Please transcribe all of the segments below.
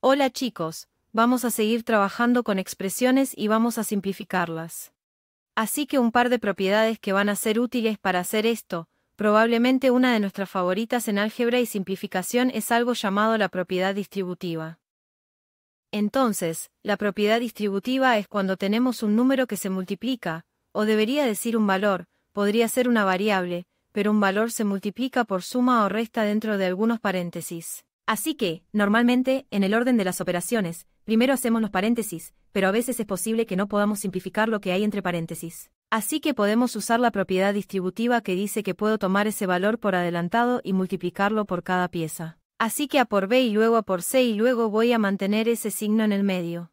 Hola chicos, vamos a seguir trabajando con expresiones y vamos a simplificarlas. Así que un par de propiedades que van a ser útiles para hacer esto, probablemente una de nuestras favoritas en álgebra y simplificación es algo llamado la propiedad distributiva. Entonces, la propiedad distributiva es cuando tenemos un número que se multiplica, o debería decir un valor, podría ser una variable, pero un valor se multiplica por suma o resta dentro de algunos paréntesis. Así que, normalmente, en el orden de las operaciones, primero hacemos los paréntesis, pero a veces es posible que no podamos simplificar lo que hay entre paréntesis. Así que podemos usar la propiedad distributiva que dice que puedo tomar ese valor por adelantado y multiplicarlo por cada pieza. Así que A por B y luego A por C y luego voy a mantener ese signo en el medio.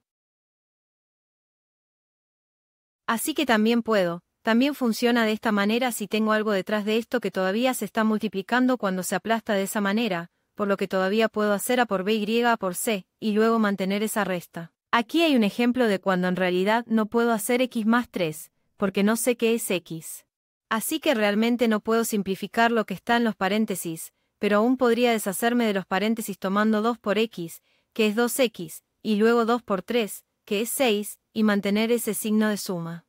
Así que también puedo, también funciona de esta manera si tengo algo detrás de esto que todavía se está multiplicando cuando se aplasta de esa manera, por lo que todavía puedo hacer A por B y A por C, y luego mantener esa resta. Aquí hay un ejemplo de cuando en realidad no puedo hacer X más 3, porque no sé qué es X. Así que realmente no puedo simplificar lo que está en los paréntesis, pero aún podría deshacerme de los paréntesis tomando 2 por X, que es 2X, y luego 2 por 3, que es 6, y mantener ese signo de suma.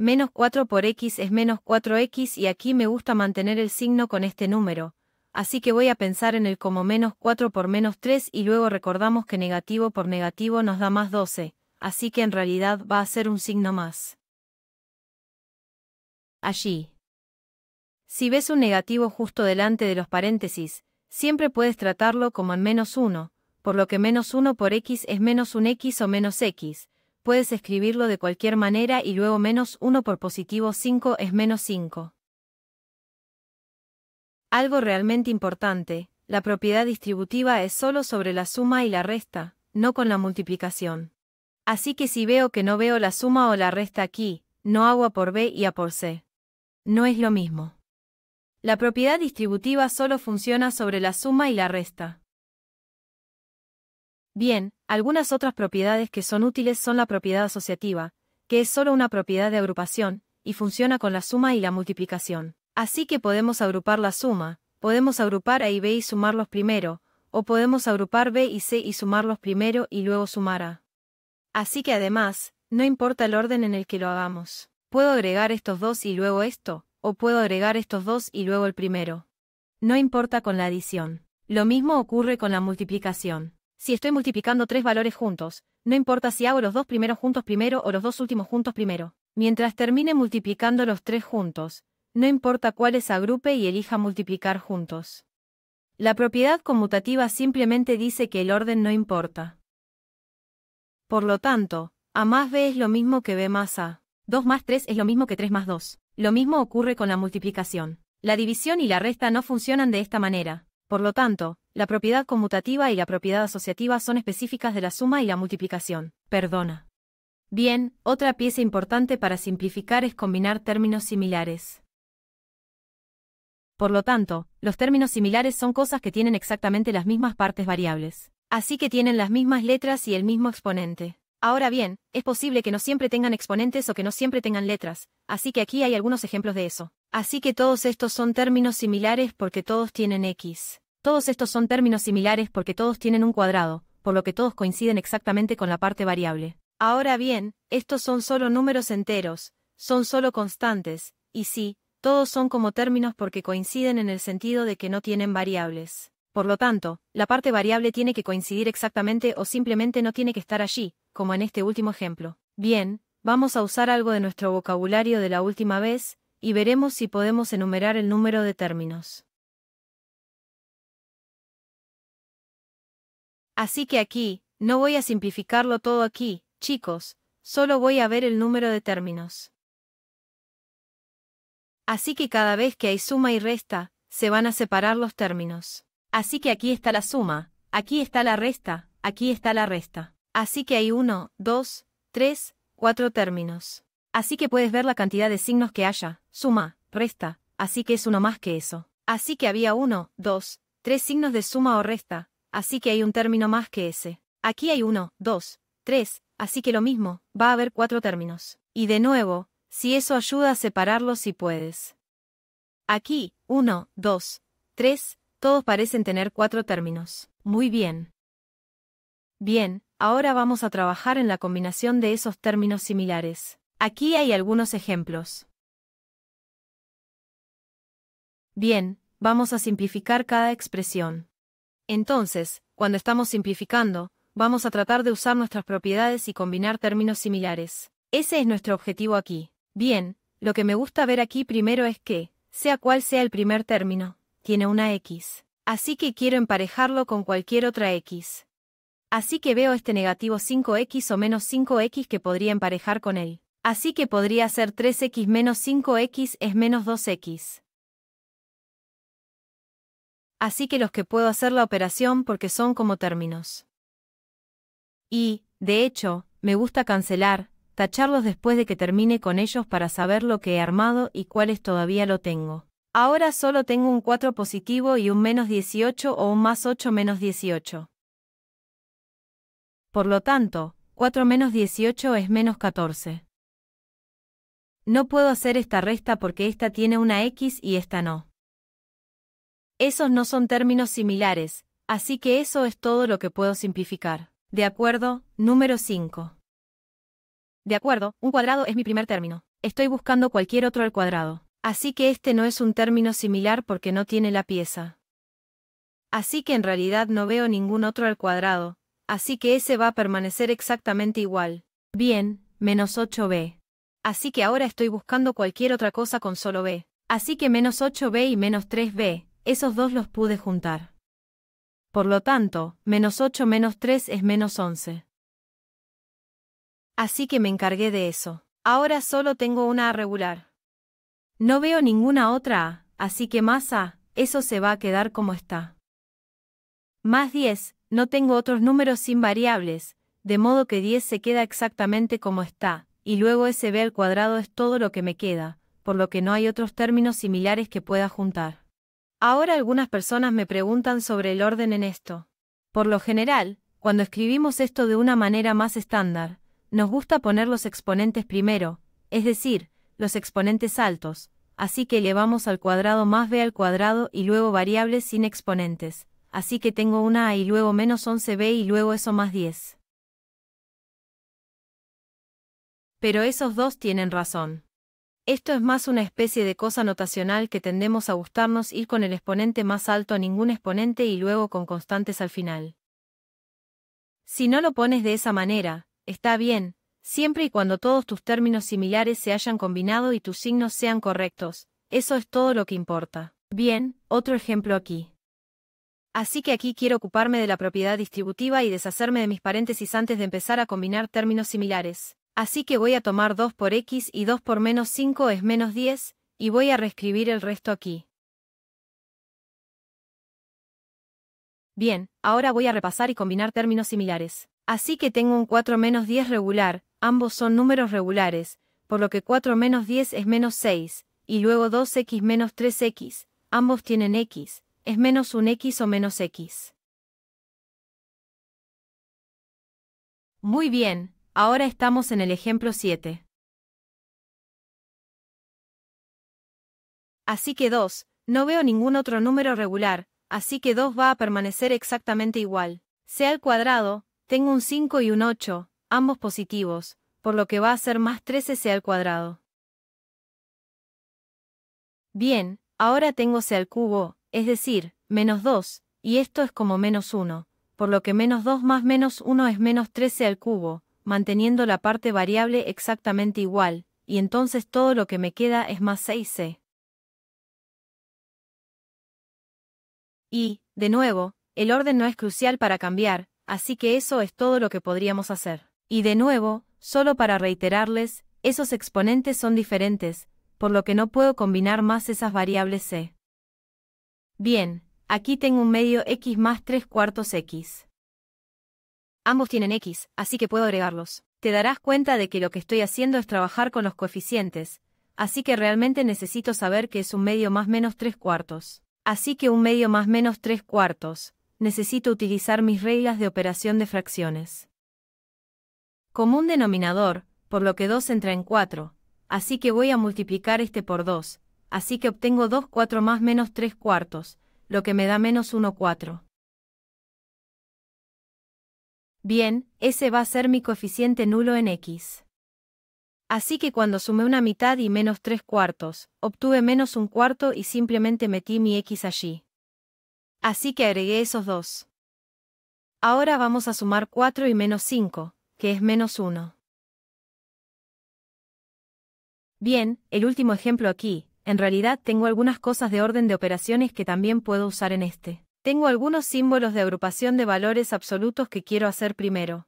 Menos 4 por x es menos 4x y aquí me gusta mantener el signo con este número, así que voy a pensar en el como menos 4 por menos 3 y luego recordamos que negativo por negativo nos da más 12, así que en realidad va a ser un signo más. Allí. Si ves un negativo justo delante de los paréntesis, siempre puedes tratarlo como en menos 1, por lo que menos 1 por x es menos un x o menos x, puedes escribirlo de cualquier manera y luego menos 1 por positivo 5 es menos 5. Algo realmente importante, la propiedad distributiva es solo sobre la suma y la resta, no con la multiplicación. Así que si veo que no veo la suma o la resta aquí, no hago A por B y A por C. No es lo mismo. La propiedad distributiva solo funciona sobre la suma y la resta. Bien, algunas otras propiedades que son útiles son la propiedad asociativa, que es solo una propiedad de agrupación, y funciona con la suma y la multiplicación. Así que podemos agrupar la suma, podemos agrupar A y B y sumarlos primero, o podemos agrupar B y C y sumarlos primero y luego sumar A. Así que además, no importa el orden en el que lo hagamos. Puedo agregar estos dos y luego esto, o puedo agregar estos dos y luego el primero. No importa con la adición. Lo mismo ocurre con la multiplicación si estoy multiplicando tres valores juntos, no importa si hago los dos primeros juntos primero o los dos últimos juntos primero. Mientras termine multiplicando los tres juntos, no importa cuáles agrupe y elija multiplicar juntos. La propiedad conmutativa simplemente dice que el orden no importa. Por lo tanto, A más B es lo mismo que B más A. 2 más 3 es lo mismo que 3 más 2. Lo mismo ocurre con la multiplicación. La división y la resta no funcionan de esta manera. Por lo tanto, la propiedad conmutativa y la propiedad asociativa son específicas de la suma y la multiplicación. Perdona. Bien, otra pieza importante para simplificar es combinar términos similares. Por lo tanto, los términos similares son cosas que tienen exactamente las mismas partes variables. Así que tienen las mismas letras y el mismo exponente. Ahora bien, es posible que no siempre tengan exponentes o que no siempre tengan letras, así que aquí hay algunos ejemplos de eso. Así que todos estos son términos similares porque todos tienen x. Todos estos son términos similares porque todos tienen un cuadrado, por lo que todos coinciden exactamente con la parte variable. Ahora bien, estos son solo números enteros, son solo constantes, y sí, todos son como términos porque coinciden en el sentido de que no tienen variables. Por lo tanto, la parte variable tiene que coincidir exactamente o simplemente no tiene que estar allí, como en este último ejemplo. Bien, vamos a usar algo de nuestro vocabulario de la última vez, y veremos si podemos enumerar el número de términos. Así que aquí, no voy a simplificarlo todo aquí, chicos, solo voy a ver el número de términos. Así que cada vez que hay suma y resta, se van a separar los términos. Así que aquí está la suma, aquí está la resta, aquí está la resta. Así que hay uno, dos, tres, cuatro términos. Así que puedes ver la cantidad de signos que haya, suma, resta, así que es uno más que eso. Así que había uno, dos, tres signos de suma o resta, así que hay un término más que ese. Aquí hay uno, dos, tres, así que lo mismo, va a haber cuatro términos. Y de nuevo, si eso ayuda a separarlos si puedes. Aquí, uno, dos, tres, todos parecen tener cuatro términos. Muy bien. Bien, ahora vamos a trabajar en la combinación de esos términos similares. Aquí hay algunos ejemplos. Bien, vamos a simplificar cada expresión. Entonces, cuando estamos simplificando, vamos a tratar de usar nuestras propiedades y combinar términos similares. Ese es nuestro objetivo aquí. Bien, lo que me gusta ver aquí primero es que, sea cual sea el primer término, tiene una X. Así que quiero emparejarlo con cualquier otra X. Así que veo este negativo 5X o menos 5X que podría emparejar con él. Así que podría ser 3x menos 5x es menos 2x. Así que los que puedo hacer la operación porque son como términos. Y, de hecho, me gusta cancelar, tacharlos después de que termine con ellos para saber lo que he armado y cuáles todavía lo tengo. Ahora solo tengo un 4 positivo y un menos 18 o un más 8 menos 18. Por lo tanto, 4 menos 18 es menos 14. No puedo hacer esta resta porque esta tiene una X y esta no. Esos no son términos similares, así que eso es todo lo que puedo simplificar. De acuerdo, número 5. De acuerdo, un cuadrado es mi primer término. Estoy buscando cualquier otro al cuadrado. Así que este no es un término similar porque no tiene la pieza. Así que en realidad no veo ningún otro al cuadrado, así que ese va a permanecer exactamente igual. Bien, menos 8b así que ahora estoy buscando cualquier otra cosa con solo B. Así que menos 8B y menos 3B, esos dos los pude juntar. Por lo tanto, menos 8 menos 3 es menos 11. Así que me encargué de eso. Ahora solo tengo una A regular. No veo ninguna otra A, así que más A, eso se va a quedar como está. Más 10, no tengo otros números sin variables, de modo que 10 se queda exactamente como está, y luego ese b al cuadrado es todo lo que me queda, por lo que no hay otros términos similares que pueda juntar. Ahora algunas personas me preguntan sobre el orden en esto. Por lo general, cuando escribimos esto de una manera más estándar, nos gusta poner los exponentes primero, es decir, los exponentes altos, así que elevamos al cuadrado más b al cuadrado y luego variables sin exponentes, así que tengo una a y luego menos 11b y luego eso más 10. Pero esos dos tienen razón. Esto es más una especie de cosa notacional que tendemos a gustarnos ir con el exponente más alto a ningún exponente y luego con constantes al final. Si no lo pones de esa manera, está bien, siempre y cuando todos tus términos similares se hayan combinado y tus signos sean correctos, eso es todo lo que importa. Bien, otro ejemplo aquí. Así que aquí quiero ocuparme de la propiedad distributiva y deshacerme de mis paréntesis antes de empezar a combinar términos similares. Así que voy a tomar 2 por x y 2 por menos 5 es menos 10, y voy a reescribir el resto aquí. Bien, ahora voy a repasar y combinar términos similares. Así que tengo un 4 menos 10 regular, ambos son números regulares, por lo que 4 menos 10 es menos 6, y luego 2x menos 3x, ambos tienen x, es menos un x o menos x. Muy bien, Ahora estamos en el ejemplo 7. Así que 2, no veo ningún otro número regular, así que 2 va a permanecer exactamente igual. C al cuadrado, tengo un 5 y un 8, ambos positivos, por lo que va a ser más 13c al cuadrado. Bien, ahora tengo c al cubo, es decir, menos 2, y esto es como menos 1, por lo que menos 2 más menos 1 es menos 13 al cubo, manteniendo la parte variable exactamente igual, y entonces todo lo que me queda es más 6c. Y, de nuevo, el orden no es crucial para cambiar, así que eso es todo lo que podríamos hacer. Y de nuevo, solo para reiterarles, esos exponentes son diferentes, por lo que no puedo combinar más esas variables c. Bien, aquí tengo un medio x más 3 cuartos x. Ambos tienen x, así que puedo agregarlos. Te darás cuenta de que lo que estoy haciendo es trabajar con los coeficientes, así que realmente necesito saber que es un medio más menos tres cuartos. Así que un medio más menos tres cuartos, necesito utilizar mis reglas de operación de fracciones. Como un denominador, por lo que 2 entra en 4, así que voy a multiplicar este por 2, así que obtengo dos cuatro más menos tres cuartos, lo que me da menos uno 4 bien, ese va a ser mi coeficiente nulo en x. Así que cuando sumé una mitad y menos tres cuartos, obtuve menos un cuarto y simplemente metí mi x allí. Así que agregué esos dos. Ahora vamos a sumar 4 y menos 5, que es menos 1. Bien, el último ejemplo aquí, en realidad tengo algunas cosas de orden de operaciones que también puedo usar en este. Tengo algunos símbolos de agrupación de valores absolutos que quiero hacer primero.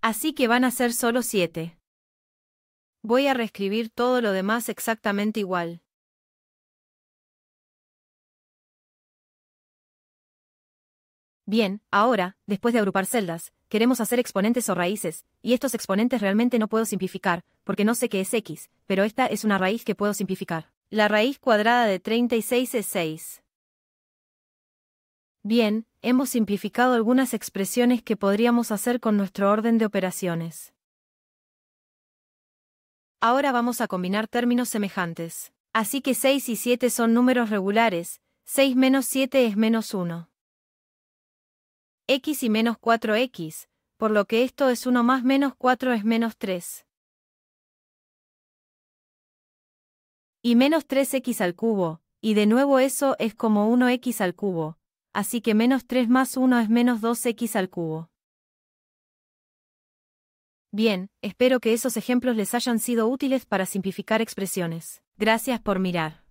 Así que van a ser solo siete. Voy a reescribir todo lo demás exactamente igual. Bien, ahora, después de agrupar celdas, queremos hacer exponentes o raíces, y estos exponentes realmente no puedo simplificar, porque no sé qué es x, pero esta es una raíz que puedo simplificar. La raíz cuadrada de 36 es 6. Bien, hemos simplificado algunas expresiones que podríamos hacer con nuestro orden de operaciones. Ahora vamos a combinar términos semejantes. Así que 6 y 7 son números regulares, 6 menos 7 es menos 1. x y menos 4x, por lo que esto es 1 más menos 4 es menos 3. Y menos 3x al cubo, y de nuevo eso es como 1x al cubo, así que menos 3 más 1 es menos 2x al cubo. Bien, espero que esos ejemplos les hayan sido útiles para simplificar expresiones. Gracias por mirar.